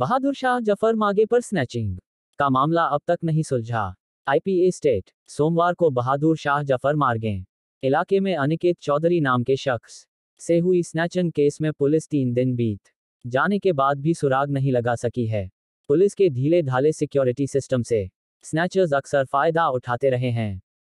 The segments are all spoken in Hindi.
बहादुर शाह जफर मागे पर स्नैचिंग का मामला अब तक नहीं सुलझा आईपीए स्टेट सोमवार को बहादुर शाह जफर मार्गे इलाके में अनिकेत चौधरी नाम के शख्स से हुई स्नैचिंग केस में पुलिस तीन दिन बीत जाने के बाद भी सुराग नहीं लगा सकी है पुलिस के ढीले ढाले सिक्योरिटी सिस्टम से स्नैचर्स अक्सर फायदा उठाते रहे हैं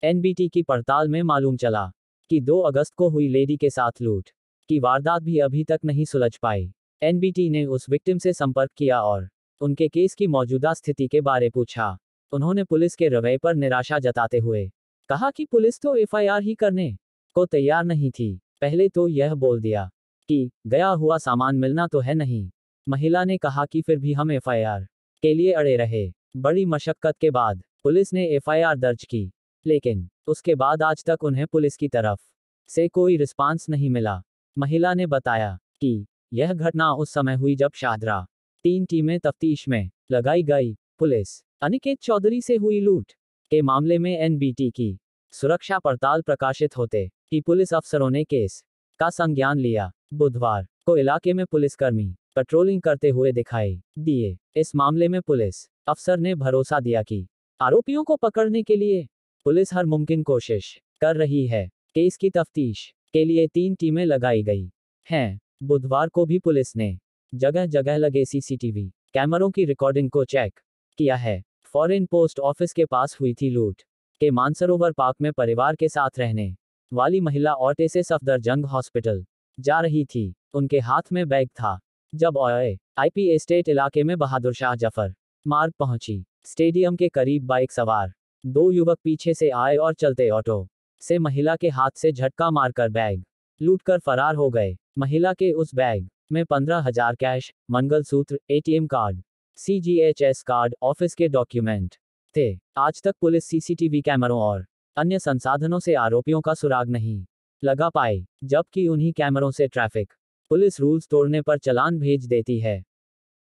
एनबीटी की पड़ताल में मालूम चला कि 2 अगस्त को हुई लेडी के साथ लूट की वारदात भी अभी तक नहीं सुलझ पाई एनबीटी ने उस विक्टिम से संपर्क किया और उनके केस की मौजूदा स्थिति के बारे पूछा उन्होंने पुलिस के रवैये पर निराशा जताते हुए कहा कि पुलिस तो एफआईआर ही करने को तैयार नहीं थी पहले तो यह बोल दिया कि गया हुआ सामान मिलना तो है नहीं महिला ने कहा कि फिर भी हम एफआईआर के लिए अड़े रहे बड़ी मशक्कत के बाद पुलिस ने एफआईआर दर्ज की लेकिन उसके बाद आज तक उन्हें पुलिस की तरफ से कोई रिस्पांस नहीं मिला महिला ने बताया कि यह घटना उस समय हुई जब शाहदरा तीन टीमें तफ्तीश में लगाई गई पुलिस अनिकेत चौधरी से हुई लूट के मामले में एनबीटी की सुरक्षा पड़ताल प्रकाशित होते ही पुलिस अफसरों ने केस का संज्ञान लिया बुधवार को इलाके में पुलिसकर्मी पेट्रोलिंग करते हुए दिखाई दिए इस मामले में पुलिस अफसर ने भरोसा दिया कि आरोपियों को पकड़ने के लिए पुलिस हर मुमकिन कोशिश कर रही है केस की तफ्तीश के लिए तीन टीमें लगाई गई हैं बुधवार को भी पुलिस ने जगह जगह लगे सीसीटीवी कैमरों की रिकॉर्डिंग को चेक किया है फॉरेन पोस्ट ऑफिस के पास हुई थी लूट के मानसरोवर पार्क में परिवार के साथ रहने वाली महिला औरते से जंग हॉस्पिटल जा रही थी उनके हाथ में बैग था जब ओए आईपी एस्टेट इलाके में बहादुर शाह जफर मार्ग पहुंची स्टेडियम के करीब बाइक सवार दो युवक पीछे से आए और चलते ऑटो से महिला के हाथ से झटका मारकर बैग लूट कर फरार हो गए महिला के उस बैग में पंद्रह हजार cash mangalsutra ATM card CGHS card office के डॉक्यूमेंट थे आज तक पुलिस सीसीटीवी कैमरों और अन्य संसाधनों से आरोपियों का सुराग नहीं लगा पाए जबकि उन्हीं कैमरों से ट्रैफिक पुलिस रूल्स तोड़ने पर चलान भेज देती है